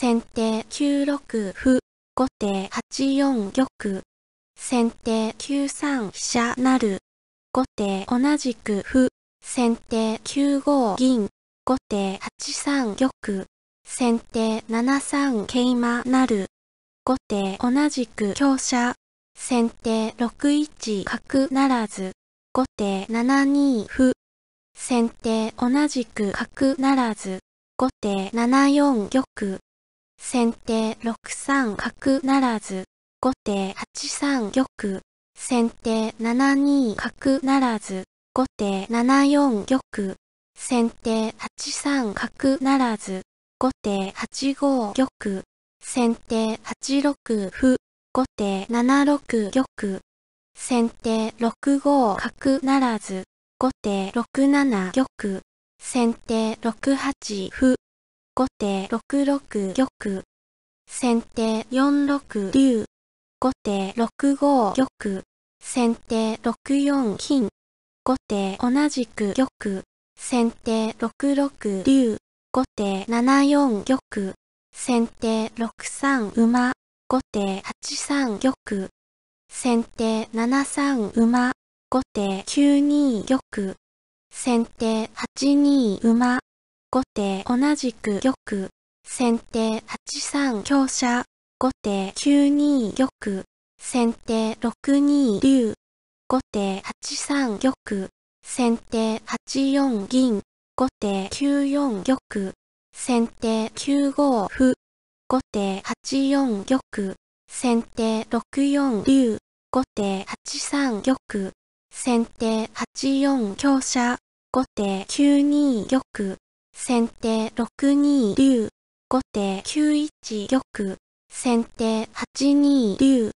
先手9六歩、後手8四玉。先手9三飛車なる。後手同じく歩。先手9五銀。後手8三玉。先手7三桂馬なる。後手同じく香車。先手6一角ならず。後手7二歩。先手同じく角ならず。後手7四玉。先手6三角ならず、後手8三玉。先手7二角ならず、後手7四玉。先手8三角ならず、後手8五玉。先手8六歩。後手7六玉。先手6五角ならず、後手6七玉。先手6八歩。後手6六玉。先手4六竜。後手6五玉。先手6四金。後手同じく玉。先手6六竜。後手7四玉。先手6三馬。後手8三玉。先手7三馬。後手9二玉。先手8二馬。後手同じく玉、先手8三香車、後手9二玉、先手6二竜、後手8三玉、先手8四銀、後手9四玉、先手9五歩、後手8四玉、先手6四竜、後手8三玉、先手8四香車、後手9二玉、先手6二竜、後手9一玉、先手8二竜。